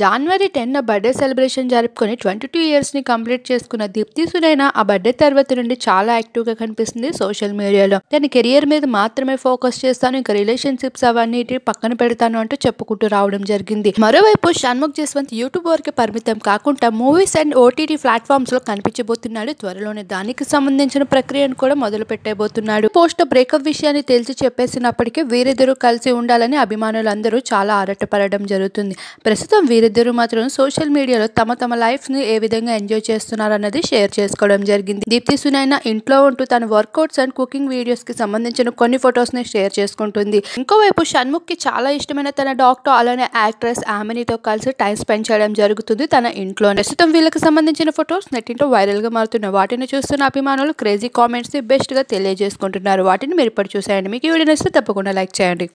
జనవరి ten birthday celebration జరుపుకొని twenty two ఇయర్స్ని complete చేసుకున్న దీప్తి సునైనా ఆ బర్త్డే తర్వాత నుండి చాలా యాక్టివ్గా కనిపిస్తుంది సోషల్ మీడియాలో తన కెరియర్ మీద మాత్రమే ఫోకస్ చేస్తాను ఇంకా రిలేషన్షిప్స్ అవన్నీ పక్కన పెడతాను అంటూ చెప్పుకుంటూ రావడం జరిగింది మరోవైపు షణ్ముఖ్ జస్వంత్ యూట్యూబ్ వరకు పరిమితం కాకుండా మూవీస్ అండ్ ఓటీటీ ప్లాట్ఫామ్స్ లో కనిపించబోతున్నాడు త్వరలోనే దానికి సంబంధించిన ప్రక్రియను కూడా మొదలు పెట్టబోతున్నాడు పోస్ట్ బ్రేకప్ విషయాన్ని తెలిసి చెప్పేసినప్పటికీ వీరిద్దరూ కలిసి ఉండాలని అభిమానులందరూ చాలా ఆరాటపడడం జరుగుతుంది ప్రస్తుతం వీరిద్దరూ మాత్రం సోషల్ మీడియాలో తమ తమ ను ఏ విధంగా ఎంజాయ్ చేస్తున్నారు అన్నది షేర్ చేసుకోవడం జరిగింది దీప్తి సునైన ఇంట్లో ఉంటూ తన వర్కౌట్స్ అండ్ కుకింగ్ వీడియోస్కి సంబంధించిన కొన్ని ఫొటోస్ని షేర్ చేసుకుంటుంది ఇంకోవైపు షణ్ముఖ్కి చాలా ఇష్టమైన తన డాక్టర్ అలానే యాక్ట్రెస్ ఆమెనితో కలిసి టైం స్పెండ్ చేయడం జరుగుతుంది తన ఇంట్లో ప్రస్తుతం వీళ్ళకి సంబంధించిన ఫొటోస్ నెట్టింటో వైరల్గా మారుతున్న వాటిని చూస్తున్న అభిమానులు క్రేజీ కామెంట్స్ని బెస్ట్గా తెలియజేసుకుంటున్నారు వాటిని మీరు ఇప్పుడు చూసేయండి మీకు వీడియో నచ్చితే తప్పకుండా లైక్ చేయండి